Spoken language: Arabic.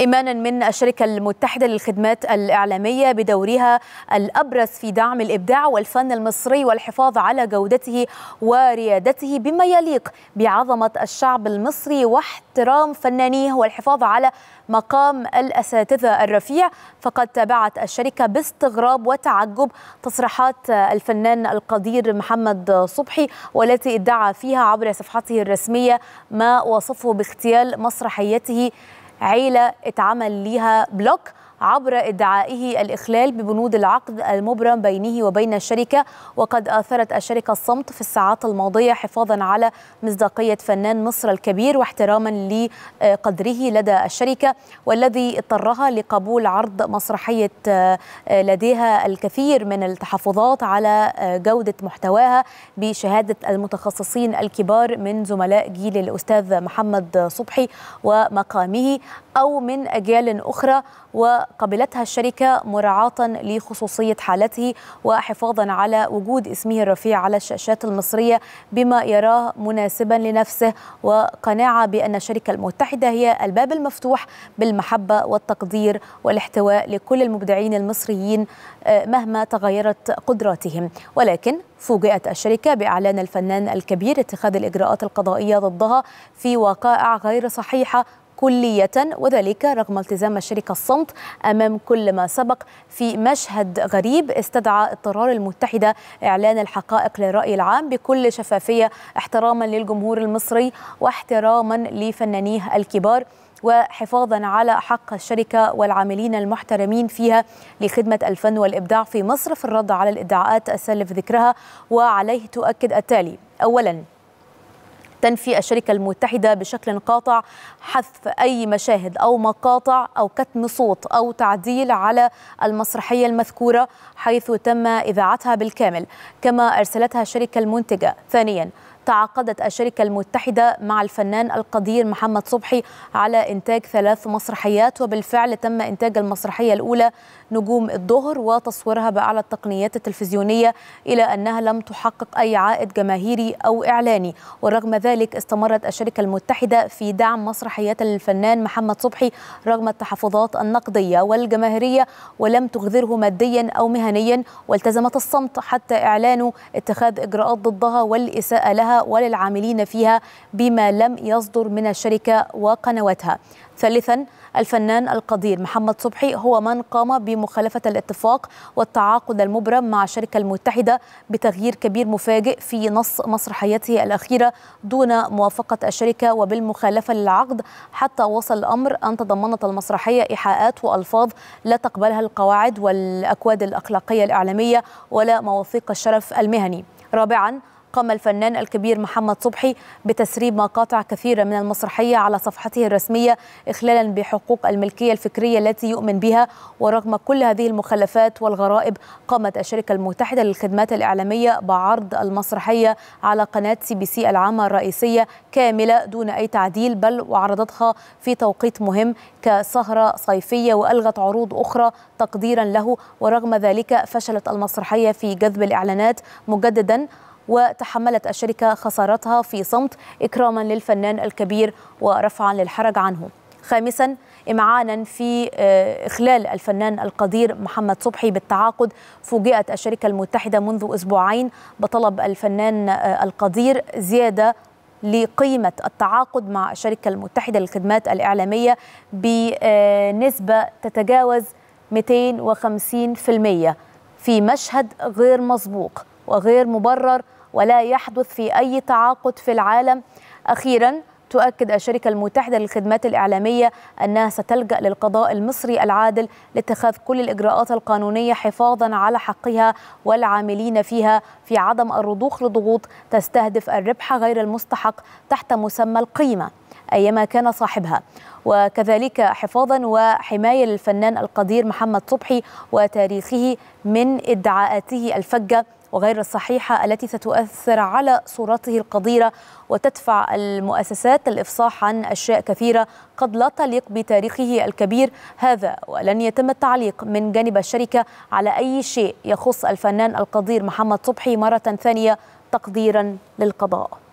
إيمانا من الشركة المتحدة للخدمات الإعلامية بدورها الأبرز في دعم الإبداع والفن المصري والحفاظ على جودته وريادته بما يليق بعظمة الشعب المصري واحترام فنانيه والحفاظ على مقام الأساتذة الرفيع فقد تابعت الشركة باستغراب وتعجب تصريحات الفنان القدير محمد صبحي والتي ادعى فيها عبر صفحته الرسمية ما وصفه باغتيال مسرحيته عيله اتعمل ليها بلوك عبر ادعائه الإخلال ببنود العقد المبرم بينه وبين الشركة وقد آثرت الشركة الصمت في الساعات الماضية حفاظا على مصداقية فنان مصر الكبير واحتراما لقدره لدى الشركة والذي اضطرها لقبول عرض مسرحية آه، لديها الكثير من التحفظات على آه، جودة محتواها بشهادة المتخصصين الكبار من زملاء جيل الأستاذ محمد صبحي ومقامه أو من أجيال أخرى و قبلتها الشركة مراعاة لخصوصية حالته وحفاظا على وجود اسمه الرفيع على الشاشات المصرية بما يراه مناسبا لنفسه وقناعة بأن الشركة المتحدة هي الباب المفتوح بالمحبة والتقدير والاحتواء لكل المبدعين المصريين آه، مهما تغيرت قدراتهم ولكن فوجئت الشركة بإعلان الفنان الكبير اتخاذ الإجراءات القضائية ضدها في وقائع غير صحيحة كلية وذلك رغم التزام الشركة الصمت أمام كل ما سبق في مشهد غريب استدعى اضطرار المتحدة إعلان الحقائق للرأي العام بكل شفافية احتراما للجمهور المصري واحتراما لفنانيه الكبار وحفاظا على حق الشركه والعاملين المحترمين فيها لخدمه الفن والابداع في مصر في الرد على الادعاءات السالف ذكرها وعليه تؤكد التالي اولا تنفي الشركة المتحدة بشكل قاطع حذف أي مشاهد أو مقاطع أو كتم صوت أو تعديل على المسرحية المذكورة حيث تم إذاعتها بالكامل كما أرسلتها الشركة المنتجة ثانياً تعاقدت الشركة المتحدة مع الفنان القدير محمد صبحي على إنتاج ثلاث مسرحيات وبالفعل تم إنتاج المسرحية الأولى نجوم الظهر وتصويرها بأعلى التقنيات التلفزيونية إلى أنها لم تحقق أي عائد جماهيري أو إعلاني ورغم ذلك استمرت الشركة المتحدة في دعم مسرحيات الفنان محمد صبحي رغم التحفظات النقدية والجماهيرية ولم تغذره ماديا أو مهنيا والتزمت الصمت حتى إعلانه اتخاذ إجراءات ضدها والإساءة لها وللعاملين فيها بما لم يصدر من الشركة وقنواتها ثالثا الفنان القدير محمد صبحي هو من قام بمخالفة الاتفاق والتعاقد المبرم مع الشركة المتحدة بتغيير كبير مفاجئ في نص مسرحيته الأخيرة دون موافقة الشركة وبالمخالفة للعقد حتى وصل الأمر أن تضمنت المسرحية إيحاءات وألفاظ لا تقبلها القواعد والأكواد الأخلاقية الإعلامية ولا مواثيق الشرف المهني رابعا قام الفنان الكبير محمد صبحي بتسريب مقاطع كثيرة من المسرحية على صفحته الرسمية إخلالا بحقوق الملكية الفكرية التي يؤمن بها ورغم كل هذه المخلفات والغرائب قامت الشركة المتحدة للخدمات الإعلامية بعرض المسرحية على قناة سي بي سي العامة الرئيسية كاملة دون أي تعديل بل وعرضتها في توقيت مهم كسهرة صيفية وألغت عروض أخرى تقديرا له ورغم ذلك فشلت المسرحية في جذب الإعلانات مجددا وتحملت الشركة خسارتها في صمت إكراما للفنان الكبير ورفعا للحرج عنه خامسا إمعانا في آه، إخلال الفنان القدير محمد صبحي بالتعاقد فوجئت الشركة المتحدة منذ أسبوعين بطلب الفنان آه، القدير زيادة لقيمة التعاقد مع الشركة المتحدة للخدمات الإعلامية بنسبة تتجاوز 250% في مشهد غير مسبوق وغير مبرر ولا يحدث في أي تعاقد في العالم أخيراً تؤكد الشركة المتحدة للخدمات الإعلامية أنها ستلجأ للقضاء المصري العادل لاتخاذ كل الإجراءات القانونية حفاظا على حقها والعاملين فيها في عدم الرضوخ لضغوط تستهدف الربح غير المستحق تحت مسمى القيمة أيما كان صاحبها وكذلك حفاظا وحماية للفنان القدير محمد صبحي وتاريخه من ادعاءاته الفجة وغير الصحيحة التي ستؤثر على صورته القديرة وتدفع المؤسسات الإفصاح عن أشياء كثيرة قد لا تليق بتاريخه الكبير هذا ولن يتم التعليق من جانب الشركة على أي شيء يخص الفنان القدير محمد صبحي مرة ثانية تقديرا للقضاء